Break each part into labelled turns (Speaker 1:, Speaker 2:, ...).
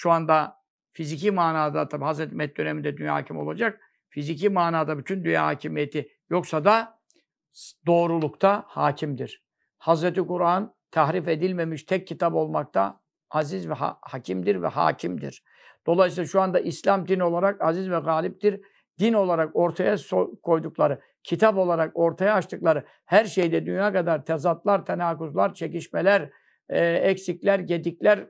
Speaker 1: şu anda fiziki manada tabi Hazreti Mehmet döneminde dünya hakim olacak. Fiziki manada bütün dünya hakimiyeti yoksa da doğrulukta hakimdir. Hazreti Kur'an tahrif edilmemiş tek kitap olmakta aziz ve ha- hakimdir ve hakimdir. Dolayısıyla şu anda İslam din olarak aziz ve galiptir. Din olarak ortaya so- koydukları, kitap olarak ortaya açtıkları her şeyde dünya kadar tezatlar, tenakuzlar, çekişmeler, e, eksikler, gedikler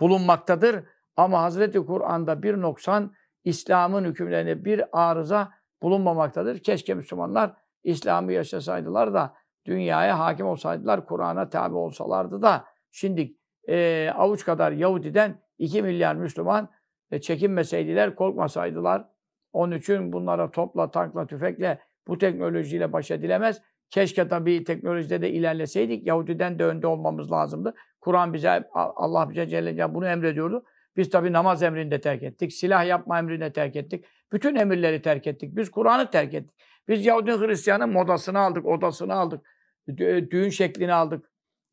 Speaker 1: bulunmaktadır. Ama Hazreti Kur'an'da bir noksan İslam'ın hükümlerine bir arıza bulunmamaktadır. Keşke Müslümanlar İslam'ı yaşasaydılar da dünyaya hakim olsaydılar, Kur'an'a tabi olsalardı da şimdi e, avuç kadar Yahudi'den 2 milyar Müslüman e, çekinmeseydiler, korkmasaydılar. Onun için bunlara topla, tankla, tüfekle bu teknolojiyle baş edilemez. Keşke tabii teknolojide de ilerleseydik. Yahudiden de önde olmamız lazımdı. Kur'an bize, Allah bize Celle Celle bunu emrediyordu. Biz tabi namaz emrini de terk ettik. Silah yapma emrini de terk ettik. Bütün emirleri terk ettik. Biz Kur'an'ı terk ettik. Biz Yahudi Hristiyan'ın modasını aldık, odasını aldık. E, düğün şeklini aldık.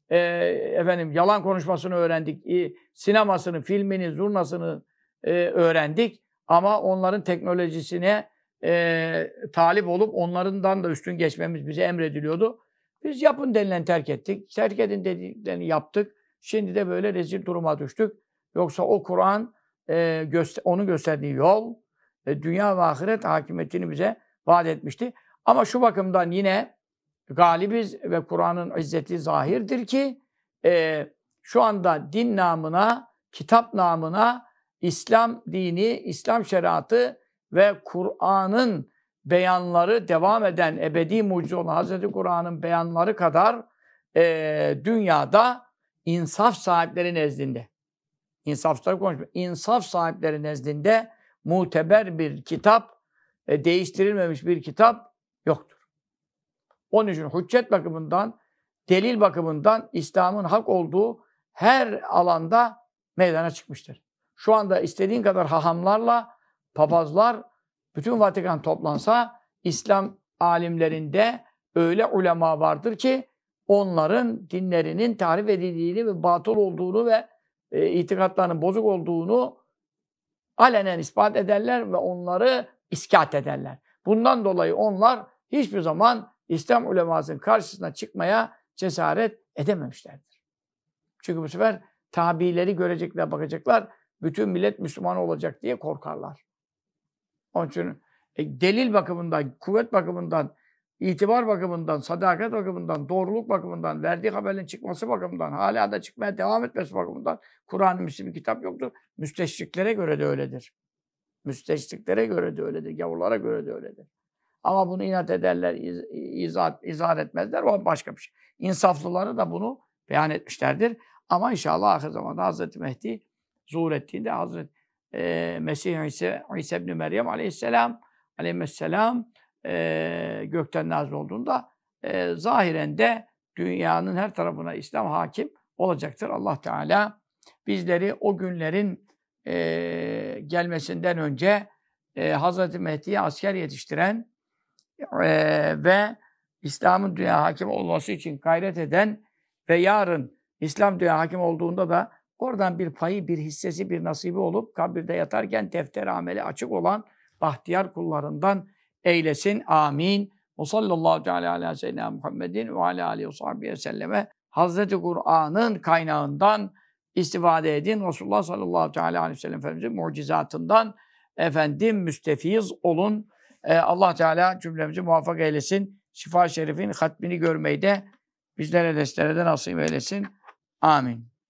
Speaker 1: E, efendim yalan konuşmasını öğrendik. E, sinemasını, filmini, zurnasını e, öğrendik. Ama onların teknolojisine e, talip olup onlarından da üstün geçmemiz bize emrediliyordu. Biz yapın denilen terk ettik. Terk edin dediklerini yaptık. Şimdi de böyle rezil duruma düştük. Yoksa o Kur'an e, göster onu gösterdiği yol e, dünya ve ahiret hakimiyetini bize vaat etmişti. Ama şu bakımdan yine galibiz ve Kur'an'ın izzeti zahirdir ki e, şu anda din namına, kitap namına İslam dini, İslam şeriatı ve Kur'an'ın beyanları devam eden ebedi mucize olan Hazreti Kur'an'ın beyanları kadar e, dünyada insaf sahipleri nezdinde İnsafsızlar konuşmuyor. İnsaf sahipleri nezdinde muteber bir kitap, e, değiştirilmemiş bir kitap yoktur. Onun için hüccet bakımından, delil bakımından İslam'ın hak olduğu her alanda meydana çıkmıştır. Şu anda istediğin kadar hahamlarla, papazlar, bütün Vatikan toplansa İslam alimlerinde öyle ulema vardır ki onların dinlerinin tarif edildiğini ve batıl olduğunu ve e, itikatlarının bozuk olduğunu alenen ispat ederler ve onları iskat ederler. Bundan dolayı onlar hiçbir zaman İslam ulemasının karşısına çıkmaya cesaret edememişlerdir. Çünkü bu sefer tabileri görecekler, bakacaklar. Bütün millet Müslüman olacak diye korkarlar. Onun için e, delil bakımından, kuvvet bakımından itibar bakımından, sadakat bakımından, doğruluk bakımından, verdiği haberin çıkması bakımından, hala da çıkmaya devam etmesi bakımından Kur'an-ı Müslim bir kitap yoktur. Müsteşriklere göre de öyledir. Müsteşriklere göre de öyledir, gavurlara göre de öyledir. Ama bunu inat ederler, iz, izah, izah etmezler, o başka bir şey. İnsaflıları da bunu beyan etmişlerdir. Ama inşallah ahir zamanda Hazreti Mehdi zuhur ettiğinde Hazreti e, Mesih İsa, İsa ibn Meryem aleyhisselam aleyhisselam e, gökten nazil olduğunda e, zahiren de dünyanın her tarafına İslam hakim olacaktır. Allah Teala bizleri o günlerin e, gelmesinden önce e, Hz. Mehdi'ye asker yetiştiren e, ve İslam'ın dünya hakim olması için gayret eden ve yarın İslam dünya hakim olduğunda da oradan bir payı, bir hissesi, bir nasibi olup kabirde yatarken defter ameli açık olan bahtiyar kullarından eylesin. Amin. Ve sallallahu teala ala seyyidina Muhammedin ve ala aleyhi ve sahbihi selleme Hazreti Kur'an'ın kaynağından istifade edin. Resulullah sallallahu teala aleyhi ve sellem Efendimizin mucizatından efendim müstefiz olun. Ee, Allah Teala cümlemizi muvaffak eylesin. Şifa şerifin hatmini görmeyi de bizlere destere de nasip eylesin. Amin.